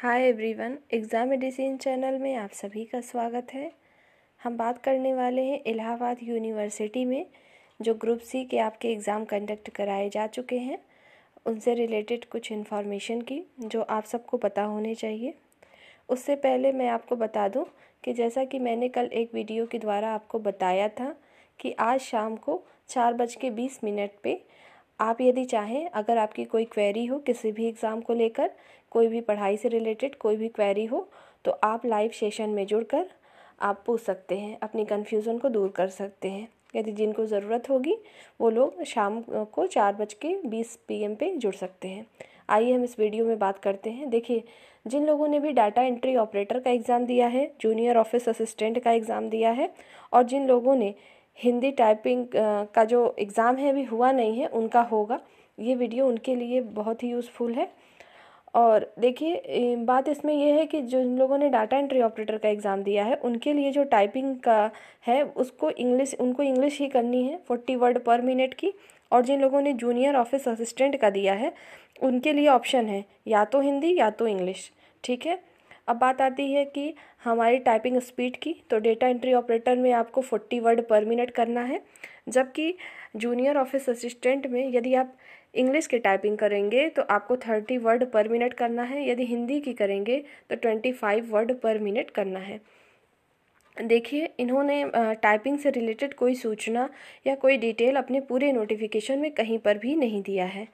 हाय everyone exam medicine channel में आप सभी का स्वागत है हम बात करने वाले हैं इलाहाबाद यूनिवर्सिटी में जो ग्रुप सी के आपके एग्ज़ाम कंडक्ट कराए जा चुके हैं उनसे रिलेटेड कुछ इन्फॉर्मेशन की जो आप सबको पता होने चाहिए उससे पहले मैं आपको बता दूं कि जैसा कि मैंने कल एक वीडियो के द्वारा आपको बताया था कि आज शाम को चार बज के बीस मिनट पर आप यदि चाहें अगर आपकी कोई क्वेरी हो किसी भी एग्ज़ाम को लेकर कोई भी पढ़ाई से रिलेटेड कोई भी क्वेरी हो तो आप लाइव सेशन में जुड़कर आप पूछ सकते हैं अपनी कन्फ्यूज़न को दूर कर सकते हैं यदि जिनको ज़रूरत होगी वो लोग शाम को चार बज के बीस पी एम पे जुड़ सकते हैं आइए हम इस वीडियो में बात करते हैं देखिए जिन लोगों ने भी डाटा एंट्री ऑपरेटर का एग्ज़ाम दिया है जूनियर ऑफिस असिस्टेंट का एग्ज़ाम दिया है और जिन लोगों ने हिंदी टाइपिंग का जो एग्ज़ाम है अभी हुआ नहीं है उनका होगा ये वीडियो उनके लिए बहुत ही यूज़फुल है और देखिए बात इसमें यह है कि जो जिन लोगों ने डाटा एंट्री ऑपरेटर का एग्ज़ाम दिया है उनके लिए जो टाइपिंग का है उसको इंग्लिश उनको इंग्लिश ही करनी है फोर्टी वर्ड पर मिनट की और जिन लोगों ने जूनियर ऑफिस असिस्टेंट का दिया है उनके लिए ऑप्शन है या तो हिंदी या तो इंग्लिश ठीक है अब बात आती है कि हमारी टाइपिंग स्पीड की तो डेटा एंट्री ऑपरेटर में आपको फोर्टी वर्ड पर मिनट करना है जबकि जूनियर ऑफिस असिस्टेंट में यदि आप इंग्लिश की टाइपिंग करेंगे तो आपको थर्टी वर्ड पर मिनट करना है यदि हिंदी की करेंगे तो twenty five word per minute करना है देखिए इन्होंने टाइपिंग से रिलेटेड कोई सूचना या कोई डिटेल अपने पूरे नोटिफिकेशन में कहीं पर भी नहीं दिया है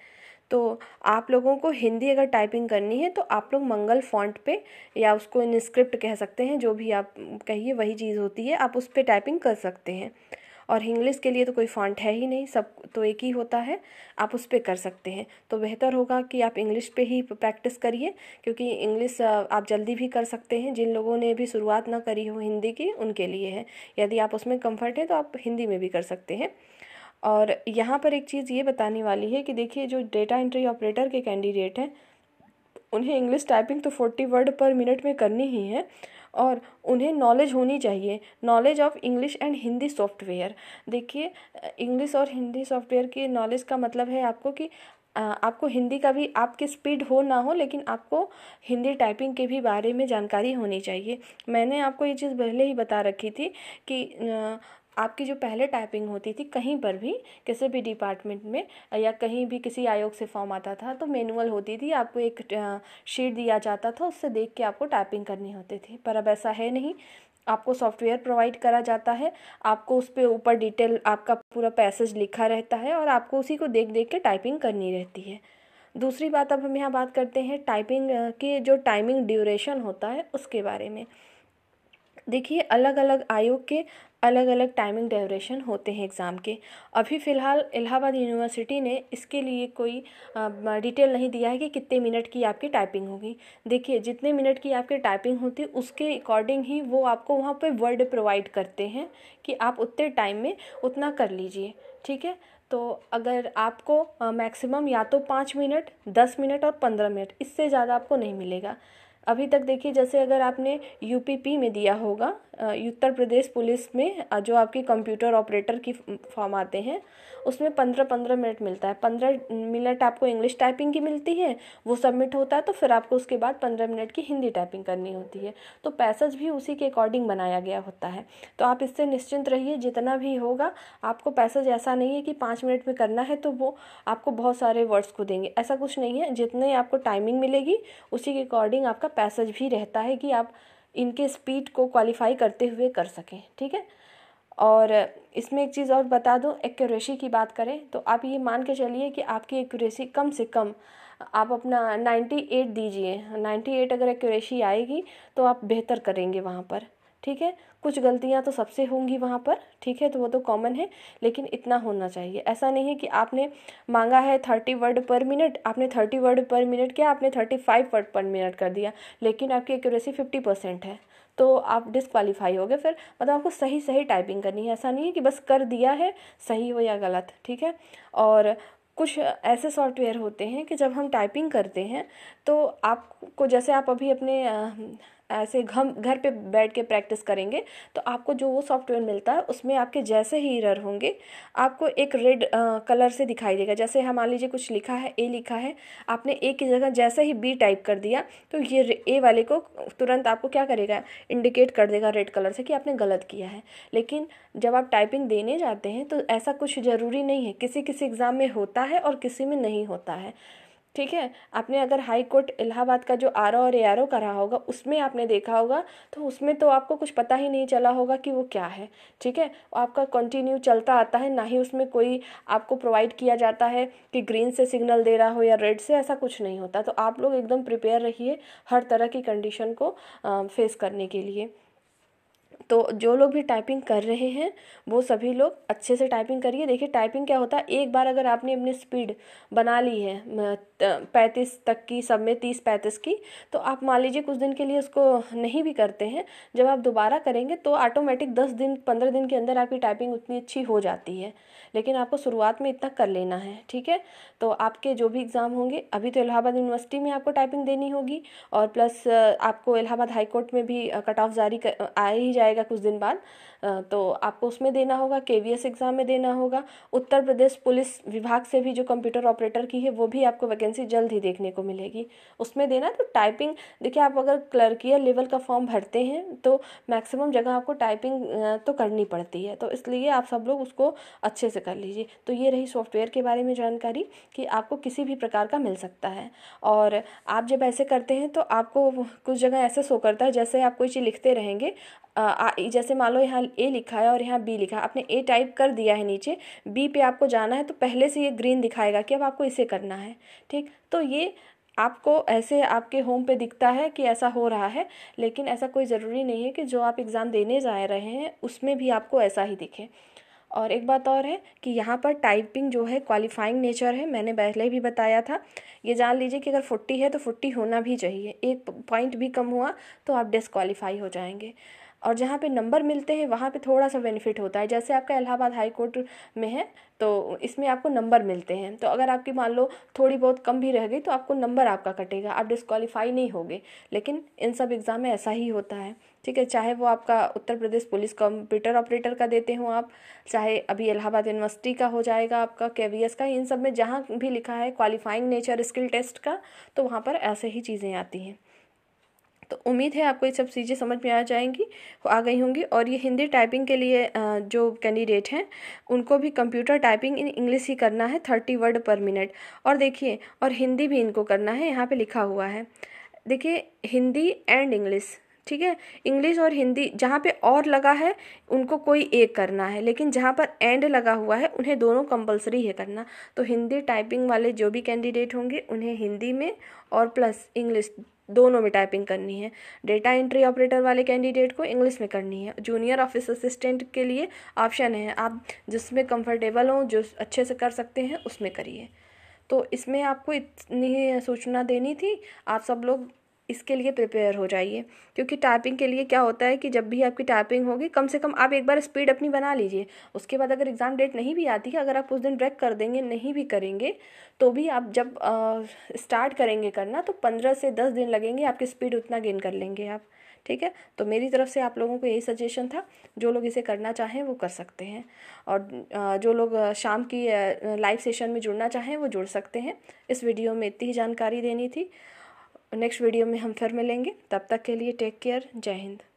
तो आप लोगों को हिंदी अगर टाइपिंग करनी है तो आप लोग मंगल फॉन्ट पे या उसको इनस्क्रिप्ट कह सकते हैं जो भी आप कहिए वही चीज़ होती है आप उस पर टाइपिंग कर सकते हैं और इंग्लिश के लिए तो कोई फॉन्ट है ही नहीं सब तो एक ही होता है आप उस पर कर सकते हैं तो बेहतर होगा कि आप इंग्लिश पे ही प्रैक्टिस करिए क्योंकि इंग्लिश आप जल्दी भी कर सकते हैं जिन लोगों ने भी शुरुआत ना करी हो हिंदी की उनके लिए है यदि आप उसमें कंफर्ट है तो आप हिंदी में भी कर सकते हैं और यहाँ पर एक चीज़ ये बताने वाली है कि देखिए जो डेटा एंट्री ऑपरेटर के कैंडिडेट हैं उन्हें इंग्लिश टाइपिंग तो फोर्टी वर्ड पर मिनट में करनी ही है और उन्हें नॉलेज होनी चाहिए knowledge of English and Hindi software देखिए इंग्लिश और हिंदी सॉफ्टवेयर की नॉलेज का मतलब है आपको कि आपको हिंदी का भी आपकी स्पीड हो ना हो लेकिन आपको हिंदी टाइपिंग के भी बारे में जानकारी होनी चाहिए मैंने आपको ये चीज़ पहले ही बता रखी थी कि आपकी जो पहले टाइपिंग होती थी कहीं पर भी किसी भी डिपार्टमेंट में या कहीं भी किसी आयोग से फॉर्म आता था तो मैनुअल होती थी आपको एक शीट दिया जाता था उससे देख के आपको टाइपिंग करनी होती थी पर अब ऐसा है नहीं आपको सॉफ्टवेयर प्रोवाइड करा जाता है आपको उस पर ऊपर डिटेल आपका पूरा पैसेज लिखा रहता है और आपको उसी को देख देख के टाइपिंग करनी रहती है दूसरी बात अब हम यहाँ बात करते हैं टाइपिंग की जो टाइमिंग ड्यूरेशन होता है उसके बारे में देखिए अलग अलग आयोग के अलग अलग टाइमिंग ड्यूरेशन होते हैं एग्ज़ाम के अभी फ़िलहाल इलाहाबाद यूनिवर्सिटी ने इसके लिए कोई डिटेल नहीं दिया है कि कितने मिनट की आपकी टाइपिंग होगी देखिए जितने मिनट की आपकी टाइपिंग होती है उसके अकॉर्डिंग ही वो आपको वहाँ पे वर्ड प्रोवाइड करते हैं कि आप उतने टाइम में उतना कर लीजिए ठीक है तो अगर आपको मैक्सिमम या तो पाँच मिनट दस मिनट और पंद्रह मिनट इससे ज़्यादा आपको नहीं मिलेगा अभी तक देखिए जैसे अगर आपने यू पी पी में दिया होगा उत्तर प्रदेश पुलिस में जो आपके कंप्यूटर ऑपरेटर की फॉर्म आते हैं उसमें पंद्रह पंद्रह मिनट मिलता है पंद्रह मिनट आपको इंग्लिश टाइपिंग की मिलती है वो सबमिट होता है तो फिर आपको उसके बाद पंद्रह मिनट की हिंदी टाइपिंग करनी होती है तो पैसेज भी उसी के अकॉर्डिंग बनाया गया होता है तो आप इससे निश्चिंत रहिए जितना भी होगा आपको पैसेज ऐसा नहीं है कि पाँच मिनट में करना है तो वो आपको बहुत सारे वर्ड्स को देंगे ऐसा कुछ नहीं है जितने आपको टाइमिंग मिलेगी उसी के अकॉर्डिंग आपका पैसेज भी रहता है कि आप इनके स्पीड को क्वालिफाई करते हुए कर सकें ठीक है और इसमें एक चीज़ और बता दो एक्यूरेसी की बात करें तो आप ये मान के चलिए कि आपकी एक्यूरेसी कम से कम आप अपना 98 दीजिए 98 अगर एक्यूरेसी आएगी तो आप बेहतर करेंगे वहाँ पर ठीक है कुछ गलतियां तो सबसे होंगी वहाँ पर ठीक है तो वो तो कॉमन है लेकिन इतना होना चाहिए ऐसा नहीं है कि आपने मांगा है थर्टी वर्ड पर मिनट आपने थर्टी वर्ड पर मिनट किया आपने thirty five word per minute कर दिया लेकिन आपकी एक्यूरेसी फिफ्टी परसेंट है तो आप डिसक्वालीफाई हो गए फिर मतलब आपको सही सही टाइपिंग करनी है ऐसा नहीं है कि बस कर दिया है सही हो या गलत ठीक है और कुछ ऐसे सॉफ्टवेयर होते हैं कि जब हम टाइपिंग करते हैं तो आपको जैसे आप अभी अपने ऐसे घम घर पे बैठ के प्रैक्टिस करेंगे तो आपको जो वो सॉफ्टवेयर मिलता है उसमें आपके जैसे ही रर होंगे आपको एक रेड कलर से दिखाई देगा जैसे हम मान लीजिए कुछ लिखा है ए लिखा है आपने ए की जगह जैसे ही बी टाइप कर दिया तो ये ए वाले को तुरंत आपको क्या करेगा इंडिकेट कर देगा रेड कलर से कि आपने गलत किया है लेकिन जब आप टाइपिंग देने जाते हैं तो ऐसा कुछ ज़रूरी नहीं है किसी किसी एग्ज़ाम में होता है और किसी में नहीं होता है ठीक है आपने अगर हाई कोर्ट इलाहाबाद का जो आर और ए आर ओ करा होगा उसमें आपने देखा होगा तो उसमें तो आपको कुछ पता ही नहीं चला होगा कि वो क्या है ठीक है आपका कंटिन्यू चलता आता है ना ही उसमें कोई आपको प्रोवाइड किया जाता है कि ग्रीन से सिग्नल दे रहा हो या रेड से ऐसा कुछ नहीं होता तो आप लोग एकदम प्रिपेयर रहिए हर तरह की कंडीशन को फेस करने के लिए तो जो लोग भी टाइपिंग कर रहे हैं वो सभी लोग अच्छे से टाइपिंग करिए देखिए टाइपिंग क्या होता है एक बार अगर आपने अपनी स्पीड बना ली है पैंतीस तक की सब में तीस पैंतीस की तो आप मान लीजिए कुछ दिन के लिए उसको नहीं भी करते हैं जब आप दोबारा करेंगे तो ऑटोमेटिक दस दिन पंद्रह दिन के अंदर आपकी टाइपिंग उतनी अच्छी हो जाती है लेकिन आपको शुरुआत में इतना कर लेना है ठीक है तो आपके जो भी एग्ज़ाम होंगे अभी तो इलाहाबाद यूनिवर्सिटी में आपको टाइपिंग देनी होगी और प्लस आपको इलाहाबाद हाईकोर्ट में भी कट ऑफ जारी आ ही जाएगा जाएगा कुछ दिन बाद तो आपको उसमें देना होगा के एग्ज़ाम में देना होगा उत्तर प्रदेश पुलिस विभाग से भी जो कंप्यूटर ऑपरेटर की है वो भी आपको वैकेंसी जल्द ही देखने को मिलेगी उसमें देना तो टाइपिंग देखिए आप अगर क्लर्कियर लेवल का फॉर्म भरते हैं तो मैक्सिमम जगह आपको टाइपिंग तो करनी पड़ती है तो इसलिए आप सब लोग उसको अच्छे से कर लीजिए तो ये रही सॉफ्टवेयर के बारे में जानकारी कि आपको किसी भी प्रकार का मिल सकता है और आप जब ऐसे करते हैं तो आपको कुछ जगह ऐसे शो करता है जैसे आप कोई चीज़ लिखते रहेंगे जैसे मान लो यहाँ ए लिखा है और यहाँ बी लिखा है आपने ए टाइप कर दिया है नीचे बी पे आपको जाना है तो पहले से ये ग्रीन दिखाएगा कि अब आपको इसे करना है ठीक तो ये आपको ऐसे आपके होम पे दिखता है कि ऐसा हो रहा है लेकिन ऐसा कोई ज़रूरी नहीं है कि जो आप एग्ज़ाम देने जा रहे हैं उसमें भी आपको ऐसा ही दिखे और एक बात और है कि यहाँ पर टाइपिंग जो है क्वालिफाइंग नेचर है मैंने पहले भी बताया था ये जान लीजिए कि अगर फुट्टी है तो फुट्टी होना भी चाहिए एक पॉइंट भी कम हुआ तो आप डिसक्वालीफाई हो जाएंगे और जहाँ पे नंबर मिलते हैं वहाँ पे थोड़ा सा बेनिफिट होता है जैसे आपका इलाहाबाद हाई कोर्ट में है तो इसमें आपको नंबर मिलते हैं तो अगर आपकी मान लो थोड़ी बहुत कम भी रह गई तो आपको नंबर आपका कटेगा आप डिस्कवालीफाई नहीं होगे लेकिन इन सब एग्ज़ाम में ऐसा ही होता है ठीक है चाहे वो आपका Uttar Pradesh police computer operator का देते हो आप चाहे अभी इलाहाबाद यूनिवर्सिटी का हो जाएगा आपका के का इन सब में जहाँ भी लिखा है क्वालिफाइंग नेचर स्किल टेस्ट का तो वहाँ पर ऐसे ही चीज़ें आती हैं तो उम्मीद है आपको ये सब चीज़ें समझ में आ जाएंगी आ गई होंगी और ये हिंदी टाइपिंग के लिए जो कैंडिडेट हैं उनको भी कंप्यूटर टाइपिंग इन इंग्लिश ही करना है थर्टी वर्ड पर मिनट और देखिए और हिंदी भी इनको करना है यहाँ पर लिखा हुआ है देखिए हिंदी एंड इंग्लिश ठीक है इंग्लिश और हिंदी जहाँ पे और लगा है उनको कोई एक करना है लेकिन जहाँ पर एंड लगा हुआ है उन्हें दोनों कंपलसरी है करना तो हिंदी टाइपिंग वाले जो भी कैंडिडेट होंगे उन्हें हिंदी में और प्लस इंग्लिश दोनों में टाइपिंग करनी है डेटा एंट्री ऑपरेटर वाले कैंडिडेट को इंग्लिश में करनी है जूनियर ऑफिस असिस्टेंट के लिए ऑप्शन है आप जिसमें कंफर्टेबल हों जो अच्छे से कर सकते हैं उसमें करिए तो इसमें आपको इतनी सूचना देनी थी आप सब लोग इसके लिए प्रिपेयर हो जाइए क्योंकि टाइपिंग के लिए क्या होता है कि जब भी आपकी टाइपिंग होगी कम से कम आप एक बार स्पीड अपनी बना लीजिए उसके बाद अगर एग्ज़ाम डेट नहीं भी आती है अगर आप उस दिन ब्रेक कर देंगे नहीं भी करेंगे तो भी आप जब स्टार्ट करेंगे करना तो पंद्रह से दस दिन लगेंगे आपकी स्पीड उतना गेन कर लेंगे आप ठीक है तो मेरी तरफ से आप लोगों को यही सजेशन था जो लोग इसे करना चाहें वो कर सकते हैं और जो लोग शाम की लाइव सेशन में जुड़ना चाहें वो जुड़ सकते हैं इस वीडियो में इतनी ही जानकारी देनी थी नेक्स्ट वीडियो में हम फिर मिलेंगे तब तक के लिए टेक केयर जय हिंद